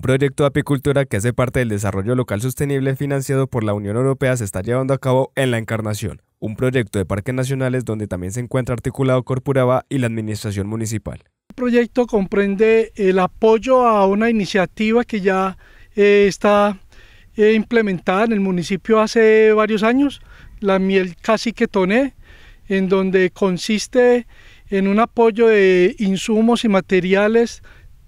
Un proyecto de apicultura que hace parte del desarrollo local sostenible financiado por la Unión Europea se está llevando a cabo en La Encarnación, un proyecto de parques nacionales donde también se encuentra articulado Corpuraba y la administración municipal. El proyecto comprende el apoyo a una iniciativa que ya eh, está eh, implementada en el municipio hace varios años, la miel cacique toné, en donde consiste en un apoyo de insumos y materiales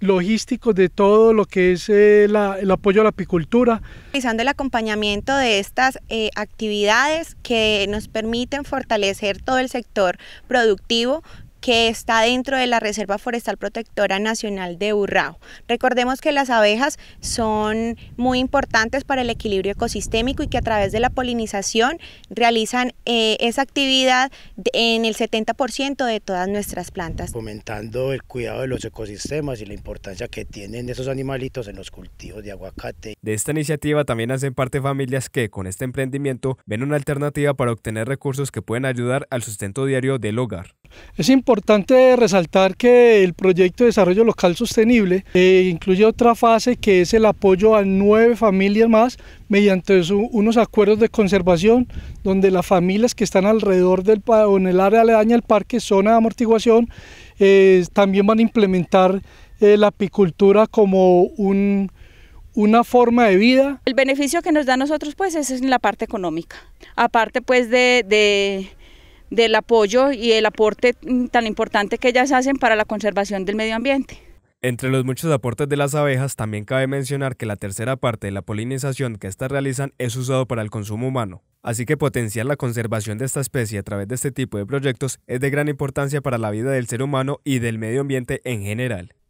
logísticos de todo lo que es eh, el apoyo a la apicultura. Realizando el acompañamiento de estas eh, actividades que nos permiten fortalecer todo el sector productivo que está dentro de la Reserva Forestal Protectora Nacional de Urrao. Recordemos que las abejas son muy importantes para el equilibrio ecosistémico y que a través de la polinización realizan eh, esa actividad en el 70% de todas nuestras plantas. Fomentando el cuidado de los ecosistemas y la importancia que tienen esos animalitos en los cultivos de aguacate. De esta iniciativa también hacen parte familias que con este emprendimiento ven una alternativa para obtener recursos que pueden ayudar al sustento diario del hogar. Es importante resaltar que el proyecto de desarrollo local sostenible eh, incluye otra fase que es el apoyo a nueve familias más mediante unos acuerdos de conservación donde las familias que están alrededor del o en el área aledaña al parque, zona de amortiguación, eh, también van a implementar eh, la apicultura como una forma de vida. El beneficio que nos da a nosotros pues es en la parte económica, aparte pues de del apoyo y el aporte tan importante que ellas hacen para la conservación del medio ambiente. Entre los muchos aportes de las abejas, también cabe mencionar que la tercera parte de la polinización que estas realizan es usado para el consumo humano. Así que potenciar la conservación de esta especie a través de este tipo de proyectos es de gran importancia para la vida del ser humano y del medio ambiente en general.